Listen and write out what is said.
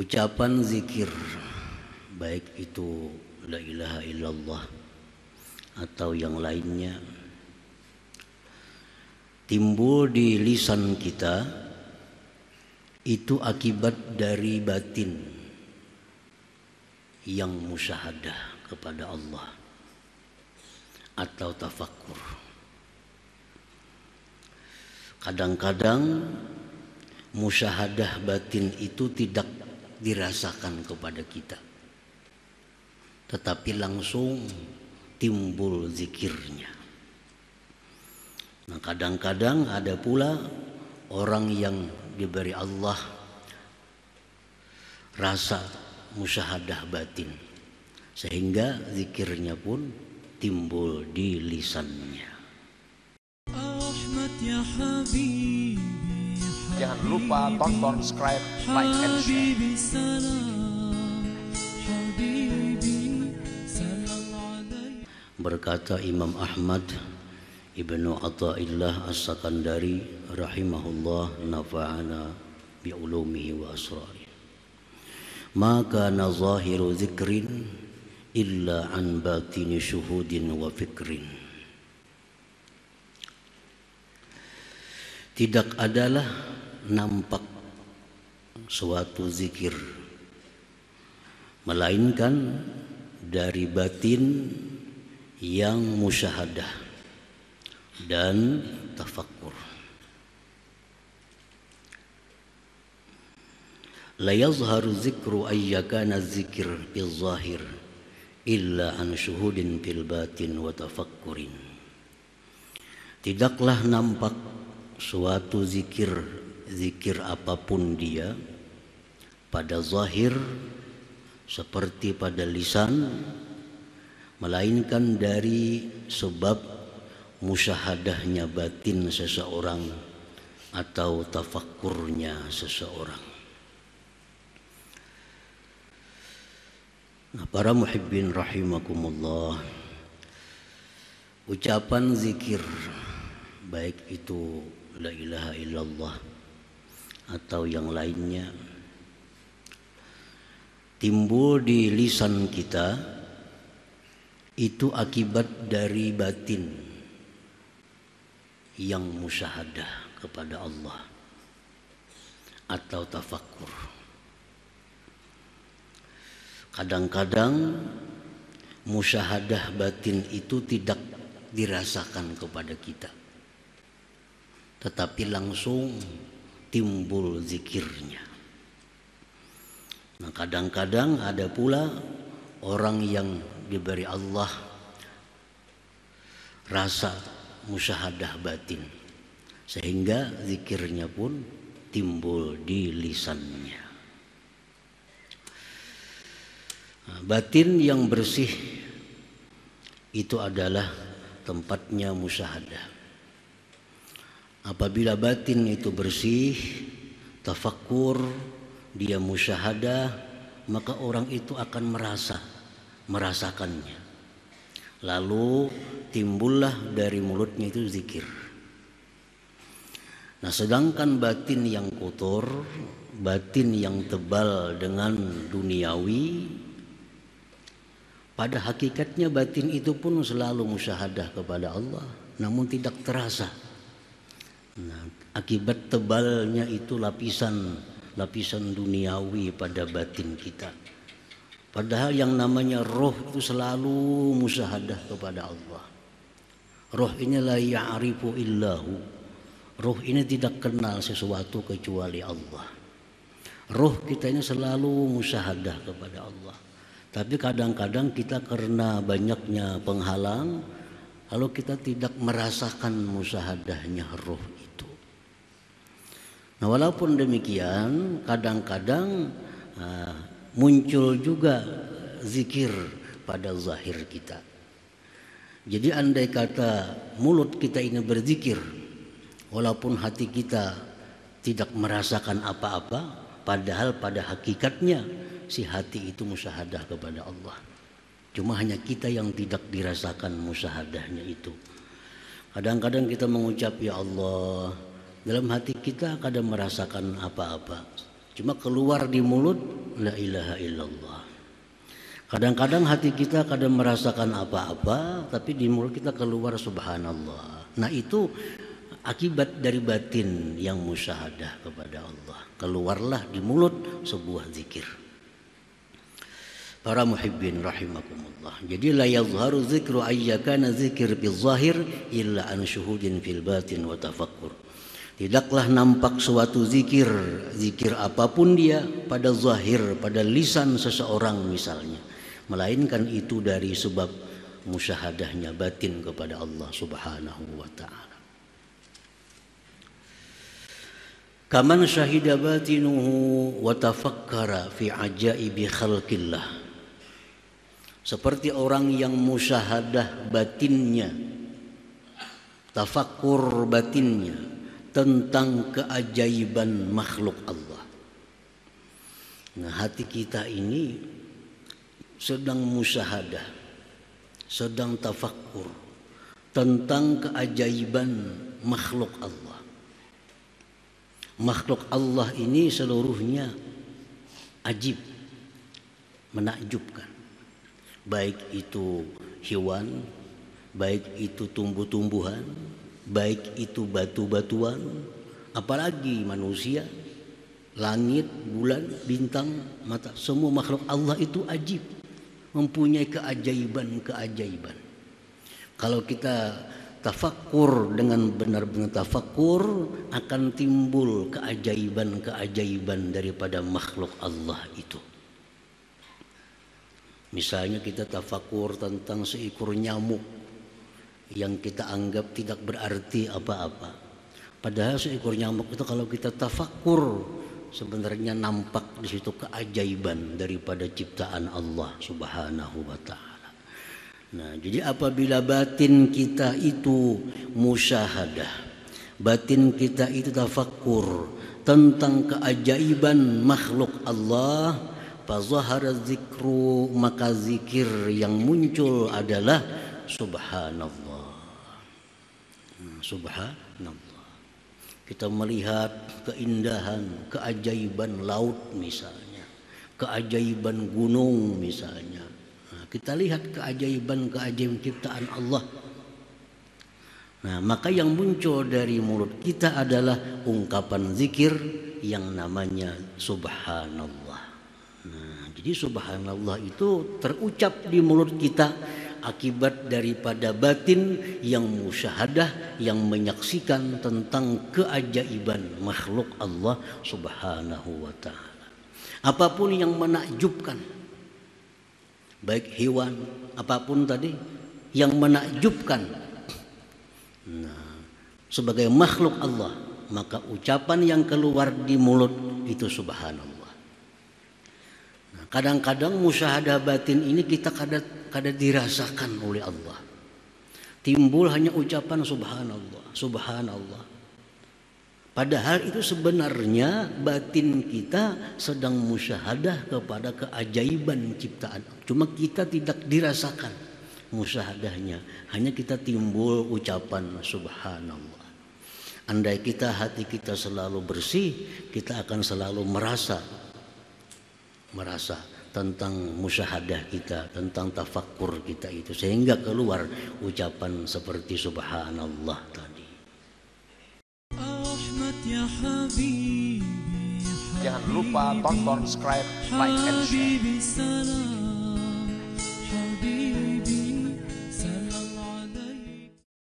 ucapan zikir baik itu la ilaha illallah atau yang lainnya timbul di lisan kita itu akibat dari batin yang musyahadah kepada Allah atau tafakur kadang-kadang musyahadah batin itu tidak dirasakan kepada kita. Tetapi langsung timbul zikirnya. Nah, kadang-kadang ada pula orang yang diberi Allah rasa musyahadah batin sehingga zikirnya pun timbul di lisannya. Ahmad ya Habib jangan lupa tonton, subscribe, like, and share. Berkata Imam Ahmad Ibnu attaillah As-Sakandari rahimahullah nafa'ana Bi'ulumihi wa asrari. Maka nazahiru zikrin illa an batini syuhudin wa fikrin. Tidak adalah nampak suatu zikir melainkan dari batin yang musyahadah dan tafakkur la yazharu zikru ayyakana zikir bil zahir illa an syuhudin fil batin wa tafakkurin tidaklah nampak suatu zikir zikir apapun dia pada zahir seperti pada lisan melainkan dari sebab musyahadahnya batin seseorang atau tafakurnya seseorang. Nah, para muhibbin rahimakumullah. Ucapan zikir baik itu la ilaha illallah atau yang lainnya timbul di lisan kita itu akibat dari batin yang musyahadah kepada Allah atau tafakur. Kadang-kadang musyahadah batin itu tidak dirasakan kepada kita tetapi langsung timbul zikirnya. Nah, kadang-kadang ada pula orang yang diberi Allah rasa musyahadah batin sehingga zikirnya pun timbul di lisannya. Nah, batin yang bersih itu adalah tempatnya musyahadah. Apabila batin itu bersih, tafakur, dia musyahadah, maka orang itu akan merasa, merasakannya. Lalu timbullah dari mulutnya itu zikir. Nah sedangkan batin yang kotor, batin yang tebal dengan duniawi, pada hakikatnya batin itu pun selalu musyahadah kepada Allah, namun tidak terasa Nah, akibat tebalnya itu lapisan lapisan duniawi pada batin kita. Padahal yang namanya roh itu selalu musahadah kepada Allah. Roh ini la ya'rifu illahu. Roh ini tidak kenal sesuatu kecuali Allah. Roh kita ini selalu musahadah kepada Allah. Tapi kadang-kadang kita karena banyaknya penghalang, lalu kita tidak merasakan musahadahnya roh Nah, walaupun demikian, kadang-kadang uh, muncul juga zikir pada zahir kita. Jadi andai kata mulut kita ini berzikir, walaupun hati kita tidak merasakan apa-apa, padahal pada hakikatnya si hati itu musyahadah kepada Allah. Cuma hanya kita yang tidak dirasakan musyahadahnya itu. Kadang-kadang kita mengucap ya Allah, dalam hati kita kadang merasakan apa-apa. Cuma keluar di mulut, la ilaha illallah. Kadang-kadang hati kita kadang merasakan apa-apa, tapi di mulut kita keluar subhanallah. Nah itu akibat dari batin yang musyahadah kepada Allah. Keluarlah di mulut sebuah zikir. Para muhibbin rahimakumullah. Jadi la yazharu zikru ayyakana zikir bil zahir illa an syuhudin fil batin wa tafakkur. Tidaklah nampak suatu zikir, zikir apapun dia pada zahir, pada lisan seseorang misalnya. Melainkan itu dari sebab musyahadahnya batin kepada Allah subhanahu wa ta'ala. Kaman syahida batinuhu wa tafakkara fi ajaibi khalqillah. Seperti orang yang musyahadah batinnya, tafakkur batinnya, tentang keajaiban makhluk Allah. Nah, hati kita ini sedang musahadah, sedang tafakkur tentang keajaiban makhluk Allah. Makhluk Allah ini seluruhnya ajib, menakjubkan. Baik itu hewan, baik itu tumbuh-tumbuhan, baik itu batu-batuan, apalagi manusia, langit, bulan, bintang, mata, semua makhluk Allah itu ajib, mempunyai keajaiban-keajaiban. Kalau kita tafakur dengan benar-benar tafakur akan timbul keajaiban-keajaiban daripada makhluk Allah itu. Misalnya kita tafakur tentang seekor nyamuk yang kita anggap tidak berarti apa-apa. Padahal seekor nyamuk itu kalau kita tafakur sebenarnya nampak di situ keajaiban daripada ciptaan Allah Subhanahu wa taala. Nah, jadi apabila batin kita itu musyahadah, batin kita itu tafakur tentang keajaiban makhluk Allah, fazahara zikru maka zikir yang muncul adalah subhanallah subhanallah kita melihat keindahan keajaiban laut misalnya keajaiban gunung misalnya nah, kita lihat keajaiban keajaiban ciptaan Allah nah maka yang muncul dari mulut kita adalah ungkapan zikir yang namanya subhanallah nah jadi subhanallah itu terucap di mulut kita akibat daripada batin yang musyahadah yang menyaksikan tentang keajaiban makhluk Allah Subhanahu wa taala. Apapun yang menakjubkan baik hewan apapun tadi yang menakjubkan. Nah, sebagai makhluk Allah, maka ucapan yang keluar di mulut itu subhanallah. Nah, kadang-kadang musyahadah batin ini kita kadang kada dirasakan oleh Allah. Timbul hanya ucapan subhanallah, subhanallah. Padahal itu sebenarnya batin kita sedang musyahadah kepada keajaiban ciptaan. Cuma kita tidak dirasakan musyahadahnya. Hanya kita timbul ucapan subhanallah. Andai kita hati kita selalu bersih, kita akan selalu merasa merasa tentang musyahadah kita, tentang tafakkur kita itu sehingga keluar ucapan seperti subhanallah tadi. Ya Jangan lupa tonton, subscribe, like, and share.